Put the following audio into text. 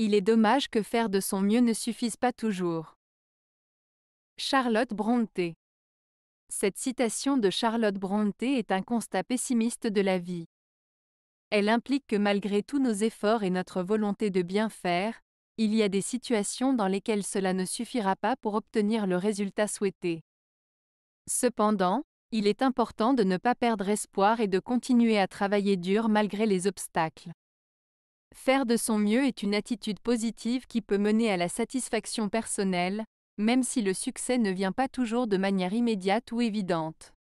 Il est dommage que faire de son mieux ne suffise pas toujours. Charlotte Brontë Cette citation de Charlotte Brontë est un constat pessimiste de la vie. Elle implique que malgré tous nos efforts et notre volonté de bien faire, il y a des situations dans lesquelles cela ne suffira pas pour obtenir le résultat souhaité. Cependant, il est important de ne pas perdre espoir et de continuer à travailler dur malgré les obstacles. Faire de son mieux est une attitude positive qui peut mener à la satisfaction personnelle, même si le succès ne vient pas toujours de manière immédiate ou évidente.